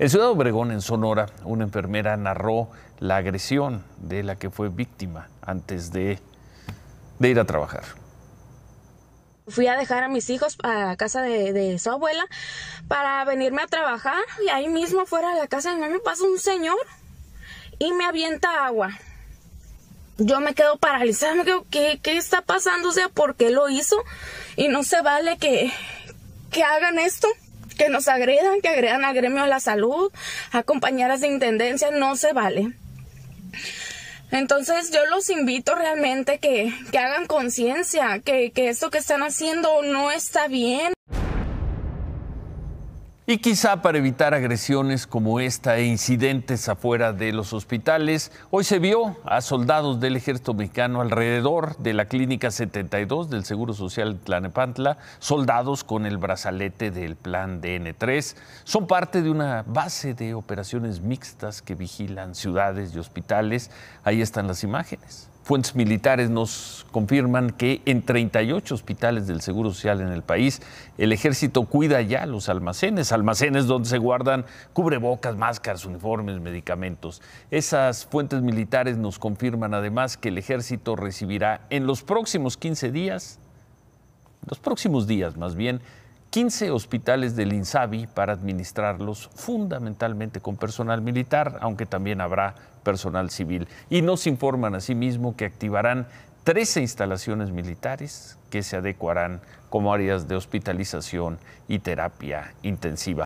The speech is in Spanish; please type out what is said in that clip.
En Ciudad Obregón, en Sonora, una enfermera narró la agresión de la que fue víctima antes de, ir a trabajar. Fui a dejar a mis hijos a casa de, su abuela para venirme a trabajar y ahí mismo fuera de la casa de mi pasa un señor y me avienta agua. Yo me quedo paralizada, me quedo, ¿qué, está pasando? O sea, ¿por qué lo hizo? Y no se vale que hagan esto que nos agredan, que agredan al gremio a la salud, a compañeras de intendencia, no se vale. Entonces yo los invito realmente que, que hagan conciencia, que, que esto que están haciendo no está bien, y quizá para evitar agresiones como esta e incidentes afuera de los hospitales, hoy se vio a soldados del ejército mexicano alrededor de la clínica 72 del Seguro Social Tlanepantla, soldados con el brazalete del plan DN3. Son parte de una base de operaciones mixtas que vigilan ciudades y hospitales. Ahí están las imágenes. Fuentes militares nos confirman que en 38 hospitales del Seguro Social en el país, el ejército cuida ya los almacenes, almacenes donde se guardan cubrebocas, máscaras, uniformes, medicamentos. Esas fuentes militares nos confirman además que el ejército recibirá en los próximos 15 días, los próximos días más bien, 15 hospitales del INSABI para administrarlos fundamentalmente con personal militar, aunque también habrá personal civil. Y nos informan asimismo que activarán 13 instalaciones militares que se adecuarán como áreas de hospitalización y terapia intensiva.